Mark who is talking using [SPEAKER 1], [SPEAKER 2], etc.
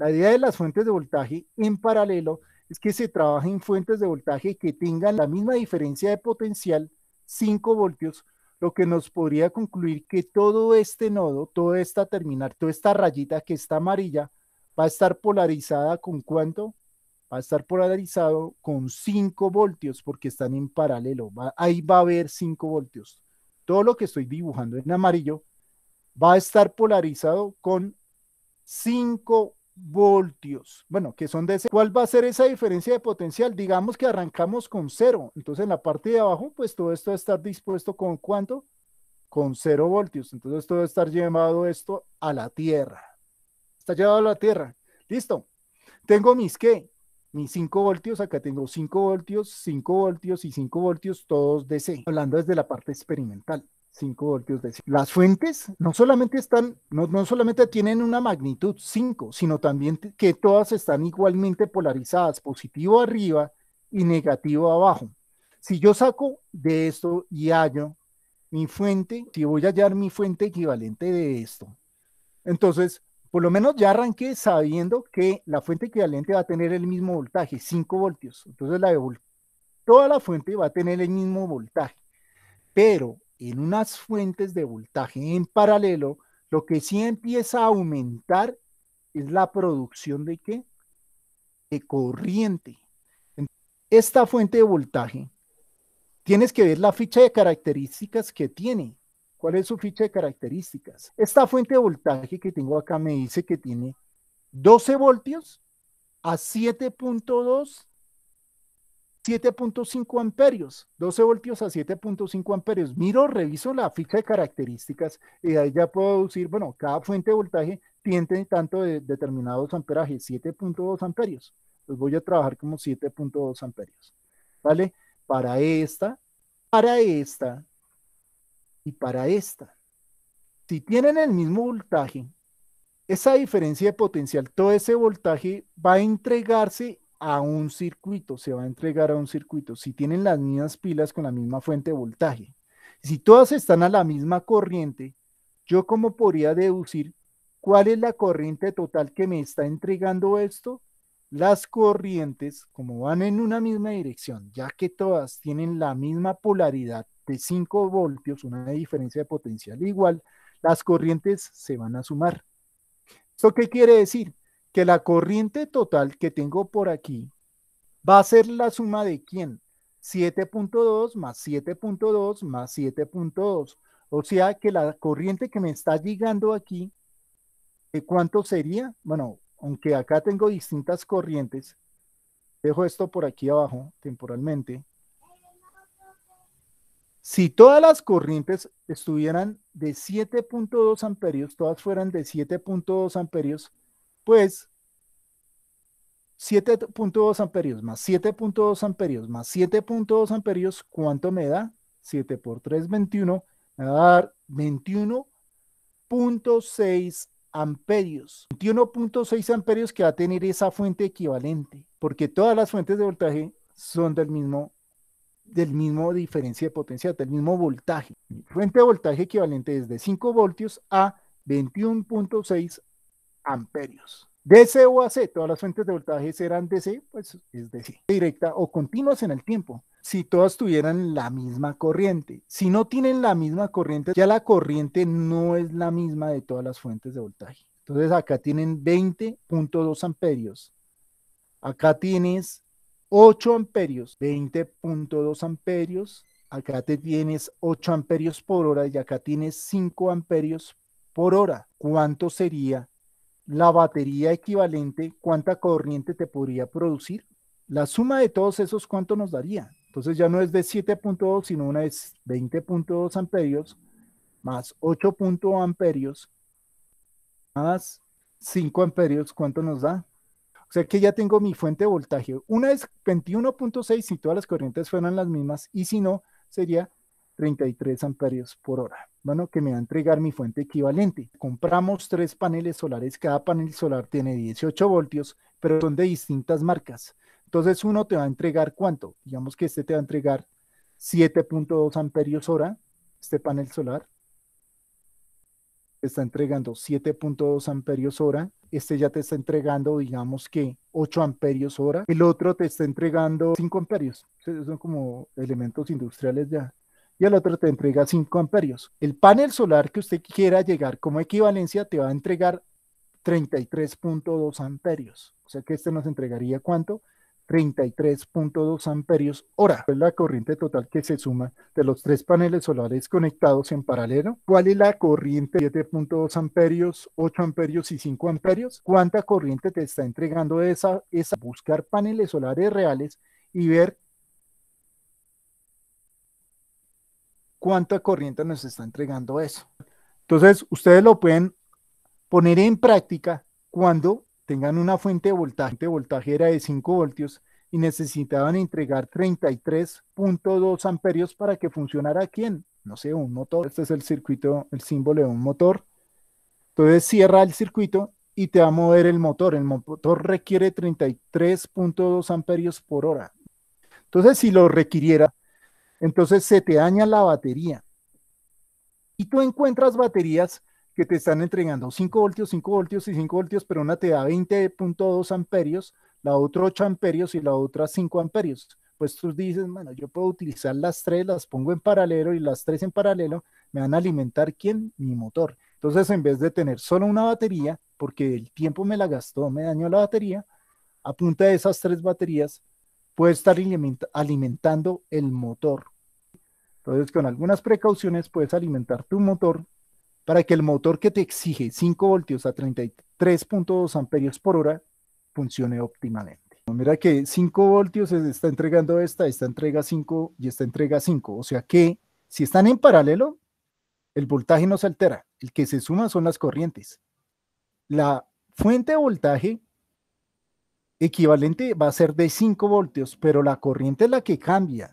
[SPEAKER 1] La idea de las fuentes de voltaje en paralelo es que se trabajen fuentes de voltaje que tengan la misma diferencia de potencial, 5 voltios, lo que nos podría concluir que todo este nodo, toda esta terminal, toda esta rayita que está amarilla, va a estar polarizada con cuánto? Va a estar polarizado con 5 voltios porque están en paralelo. ahí va a haber 5 voltios. Todo lo que estoy dibujando en amarillo va a estar polarizado con 5 voltios. Bueno, que son de ese. ¿Cuál va a ser esa diferencia de potencial? Digamos que arrancamos con cero. Entonces, en la parte de abajo, pues todo esto va a estar dispuesto con cuánto? Con cero voltios. Entonces, todo va a estar llevado esto a la tierra. Está llevado a la tierra. Listo. Tengo mis qué? Mis 5 voltios. Acá tengo 5 voltios, 5 voltios y 5 voltios, todos DC. Hablando desde la parte experimental. 5 voltios Las fuentes no solamente están, no, no solamente tienen una magnitud 5, sino también que todas están igualmente polarizadas, positivo arriba y negativo abajo. Si yo saco de esto y hallo mi fuente, si voy a hallar mi fuente equivalente de esto, entonces, por lo menos ya arranqué sabiendo que la fuente equivalente va a tener el mismo voltaje, 5 voltios. Entonces, la de toda la fuente va a tener el mismo voltaje. Pero en unas fuentes de voltaje en paralelo, lo que sí empieza a aumentar es la producción de qué? De corriente. Esta fuente de voltaje, tienes que ver la ficha de características que tiene. ¿Cuál es su ficha de características? Esta fuente de voltaje que tengo acá me dice que tiene 12 voltios a 7.2 7.5 amperios, 12 voltios a 7.5 amperios. Miro, reviso la ficha de características y ahí ya puedo decir, bueno, cada fuente de voltaje tiene tanto de determinados amperajes, 7.2 amperios. Los voy a trabajar como 7.2 amperios. ¿Vale? Para esta, para esta y para esta. Si tienen el mismo voltaje, esa diferencia de potencial, todo ese voltaje va a entregarse a un circuito, se va a entregar a un circuito, si tienen las mismas pilas con la misma fuente de voltaje. Si todas están a la misma corriente, yo como podría deducir cuál es la corriente total que me está entregando esto? Las corrientes, como van en una misma dirección, ya que todas tienen la misma polaridad de 5 voltios, una diferencia de potencial igual, las corrientes se van a sumar. eso qué quiere decir? que la corriente total que tengo por aquí va a ser la suma de quién? 7.2 más 7.2 más 7.2. O sea que la corriente que me está llegando aquí, ¿de cuánto sería? Bueno, aunque acá tengo distintas corrientes, dejo esto por aquí abajo temporalmente. Si todas las corrientes estuvieran de 7.2 amperios, todas fueran de 7.2 amperios, pues 7.2 amperios más 7.2 amperios más 7.2 amperios, ¿cuánto me da? 7 por 3, 21, me va a dar 21.6 amperios. 21.6 amperios que va a tener esa fuente equivalente, porque todas las fuentes de voltaje son del mismo del mismo diferencia de potencia, del mismo voltaje. fuente de voltaje equivalente es de 5 voltios a 21.6 amperios amperios. DC o AC, todas las fuentes de voltaje serán DC, pues es DC, directa o continuas en el tiempo, si todas tuvieran la misma corriente. Si no tienen la misma corriente, ya la corriente no es la misma de todas las fuentes de voltaje. Entonces acá tienen 20.2 amperios, acá tienes 8 amperios, 20.2 amperios, acá te tienes 8 amperios por hora y acá tienes 5 amperios por hora. ¿Cuánto sería la batería equivalente, cuánta corriente te podría producir. La suma de todos esos, ¿cuánto nos daría? Entonces ya no es de 7.2, sino una es 20.2 amperios más 8. amperios más 5 amperios, ¿cuánto nos da? O sea que ya tengo mi fuente de voltaje. Una es 21.6 si todas las corrientes fueran las mismas y si no, sería 33 amperios por hora. Bueno, que me va a entregar mi fuente equivalente. Compramos tres paneles solares. Cada panel solar tiene 18 voltios, pero son de distintas marcas. Entonces uno te va a entregar cuánto. Digamos que este te va a entregar 7.2 amperios hora, este panel solar. está entregando 7.2 amperios hora. Este ya te está entregando, digamos que 8 amperios hora. El otro te está entregando 5 amperios. son como elementos industriales ya y el otro te entrega 5 amperios. El panel solar que usted quiera llegar como equivalencia te va a entregar 33.2 amperios. O sea que este nos entregaría cuánto? 33.2 amperios hora. Es la corriente total que se suma de los tres paneles solares conectados en paralelo. ¿Cuál es la corriente? 7.2 amperios, 8 amperios y 5 amperios. ¿Cuánta corriente te está entregando esa? esa? Buscar paneles solares reales y ver cuánta corriente nos está entregando eso. Entonces, ustedes lo pueden poner en práctica cuando tengan una fuente de voltaje, de voltaje era de 5 voltios y necesitaban entregar 33.2 amperios para que funcionara quién, no sé, un motor. Este es el circuito, el símbolo de un motor. Entonces cierra el circuito y te va a mover el motor. El motor requiere 33.2 amperios por hora. Entonces, si lo requiriera, entonces se te daña la batería. Y tú encuentras baterías que te están entregando 5 voltios, 5 voltios y 5 voltios, pero una te da 20.2 amperios, la otra 8 amperios y la otra 5 amperios. Pues tú dices, bueno, yo puedo utilizar las tres, las pongo en paralelo y las tres en paralelo me van a alimentar quién? Mi motor. Entonces, en vez de tener solo una batería, porque el tiempo me la gastó, me dañó la batería, apunta esas tres baterías, puede estar alimentando el motor. Entonces, con algunas precauciones puedes alimentar tu motor para que el motor que te exige 5 voltios a 33.2 amperios por hora funcione óptimamente. Mira que 5 voltios eh, está entregando esta, esta entrega 5 y esta entrega 5. O sea que si están en paralelo, el voltaje no se altera. El que se suma son las corrientes. La fuente de voltaje equivalente va a ser de 5 voltios, pero la corriente es la que cambia.